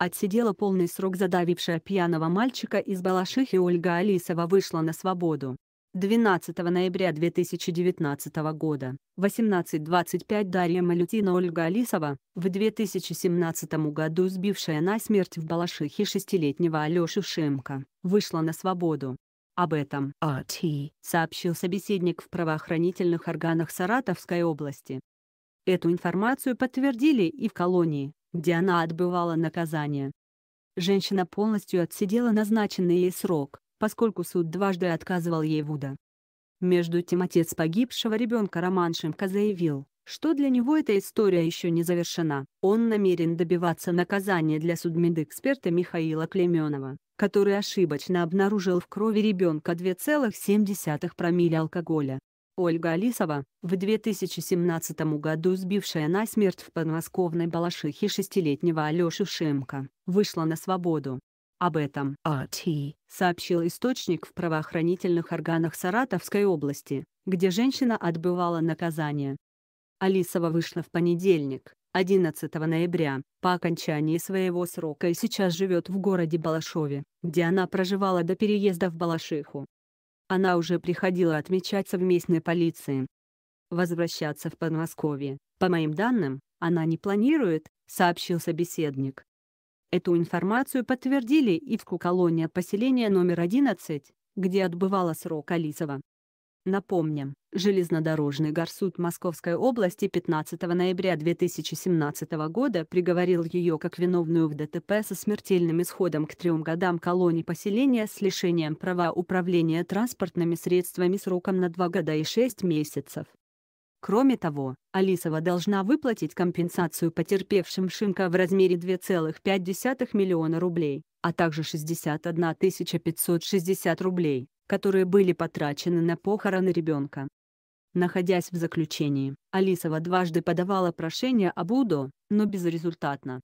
Отсидела полный срок задавившая пьяного мальчика из Балашихи Ольга Алисова вышла на свободу. 12 ноября 2019 года, 18.25 Дарья Малютина Ольга Алисова, в 2017 году сбившая насмерть в Балашихе шестилетнего Алёши Шимка, вышла на свободу. Об этом АТ сообщил собеседник в правоохранительных органах Саратовской области. Эту информацию подтвердили и в колонии где она отбывала наказание. Женщина полностью отсидела назначенный ей срок, поскольку суд дважды отказывал ей Вуда. Между тем отец погибшего ребенка Роман Шимко заявил, что для него эта история еще не завершена. Он намерен добиваться наказания для судмедэксперта Михаила Клеменова, который ошибочно обнаружил в крови ребенка 2,7 промилле алкоголя. Ольга Алисова, в 2017 году сбившая насмерть в подмосковной Балашихе шестилетнего Алёшу Шимка, вышла на свободу. Об этом АТ сообщил источник в правоохранительных органах Саратовской области, где женщина отбывала наказание. Алисова вышла в понедельник, 11 ноября, по окончании своего срока и сейчас живет в городе Балашове, где она проживала до переезда в Балашиху. Она уже приходила отмечаться в местной полиции. Возвращаться в Подмосковье, по моим данным, она не планирует, сообщил собеседник. Эту информацию подтвердили и в колония поселения номер 11, где отбывала срок Алисова. Напомним, железнодорожный горсуд Московской области 15 ноября 2017 года приговорил ее как виновную в ДТП со смертельным исходом к трем годам колонии поселения с лишением права управления транспортными средствами сроком на два года и шесть месяцев. Кроме того, Алисова должна выплатить компенсацию потерпевшим Шинка в размере 2,5 миллиона рублей, а также 61 560 рублей которые были потрачены на похороны ребенка. Находясь в заключении, Алисова дважды подавала прошение об УДО, но безрезультатно.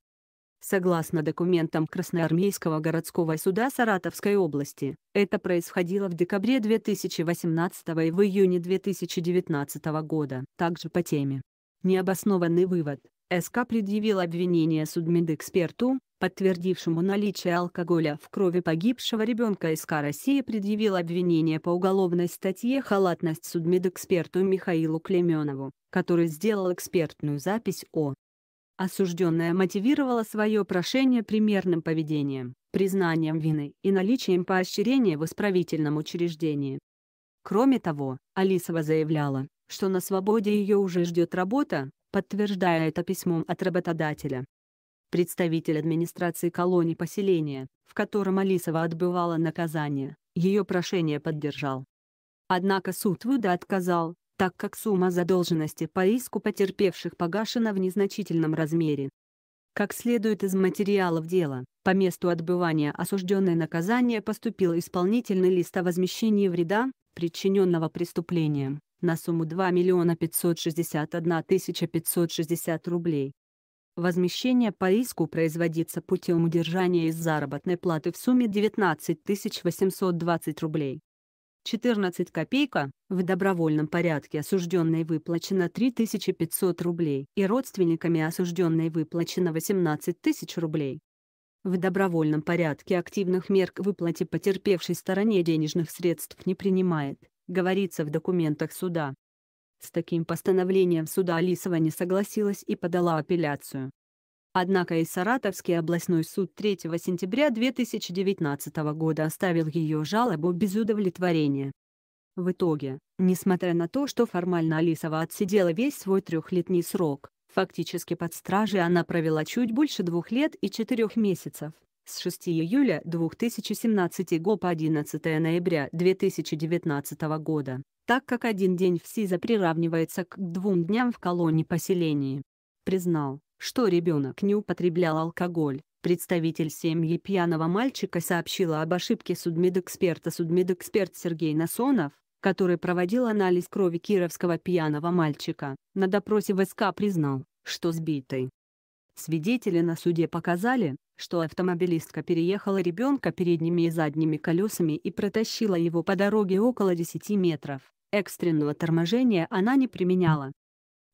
Согласно документам Красноармейского городского суда Саратовской области, это происходило в декабре 2018 и в июне 2019 года. Также по теме. Необоснованный вывод. СК предъявил обвинение судмедэксперту, подтвердившему наличие алкоголя в крови погибшего ребенка СК России предъявил обвинение по уголовной статье «Халатность судмедэксперту Михаилу Клеменову», который сделал экспертную запись о Осужденная мотивировала свое прошение примерным поведением, признанием вины и наличием поощрения в исправительном учреждении. Кроме того, Алисова заявляла, что на свободе ее уже ждет работа, подтверждая это письмом от работодателя представитель администрации колонии поселения, в котором Алисова отбывала наказание, ее прошение поддержал. Однако суд вуда отказал, так как сумма задолженности по иску потерпевших погашена в незначительном размере. Как следует из материалов дела, по месту отбывания осужденное наказание поступил исполнительный лист о возмещении вреда, причиненного преступлением, на сумму 2 561 560 рублей. Возмещение по иску производится путем удержания из заработной платы в сумме 19 820 рублей. 14 копейка, в добровольном порядке осужденной выплачено 3500 рублей и родственниками осужденной выплачено 18 тысяч рублей. В добровольном порядке активных мер к выплате потерпевшей стороне денежных средств не принимает, говорится в документах суда. С таким постановлением суда Алисова не согласилась и подала апелляцию. Однако и Саратовский областной суд 3 сентября 2019 года оставил ее жалобу без удовлетворения. В итоге, несмотря на то, что формально Алисова отсидела весь свой трехлетний срок, фактически под стражей она провела чуть больше двух лет и четырех месяцев, с 6 июля 2017 го по 11 ноября 2019 года так как один день в СИЗО приравнивается к двум дням в колонии-поселении. Признал, что ребенок не употреблял алкоголь. Представитель семьи пьяного мальчика сообщила об ошибке судмедэксперта. Судмедэксперт Сергей Насонов, который проводил анализ крови кировского пьяного мальчика, на допросе в СК признал, что сбитый. Свидетели на суде показали, что автомобилистка переехала ребенка передними и задними колесами и протащила его по дороге около 10 метров. Экстренного торможения она не применяла.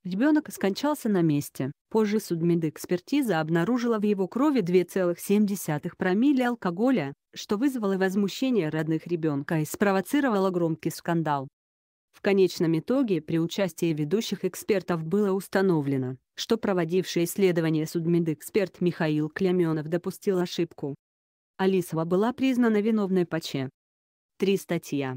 Ребенок скончался на месте. Позже судмедэкспертиза обнаружила в его крови 2,7 промилле алкоголя, что вызвало возмущение родных ребенка и спровоцировало громкий скандал. В конечном итоге при участии ведущих экспертов было установлено, что проводивший исследование судмедэксперт Михаил Клеменов допустил ошибку. Алисова была признана виновной по ЧЕ. 3 статья.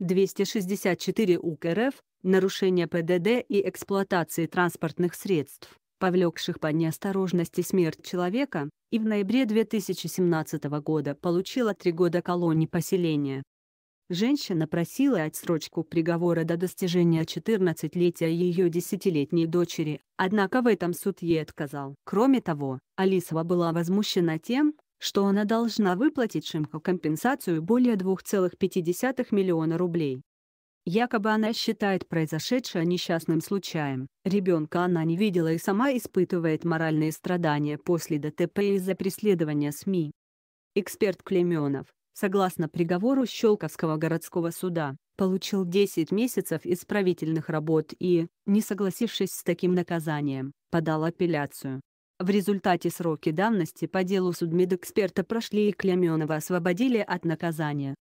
264 УК РФ «Нарушение ПДД и эксплуатации транспортных средств», повлекших по неосторожности смерть человека, и в ноябре 2017 года получила три года колонии поселения. Женщина просила отсрочку приговора до достижения 14-летия ее десятилетней дочери, однако в этом суд ей отказал. Кроме того, Алисова была возмущена тем, что она должна выплатить Шимко компенсацию более 2,5 миллиона рублей. Якобы она считает произошедшее несчастным случаем. Ребенка она не видела и сама испытывает моральные страдания после ДТП из-за преследования СМИ. Эксперт Клеменов, согласно приговору Щелковского городского суда, получил 10 месяцев исправительных работ и, не согласившись с таким наказанием, подал апелляцию. В результате сроки давности по делу судмедэксперта прошли и Клеменова освободили от наказания.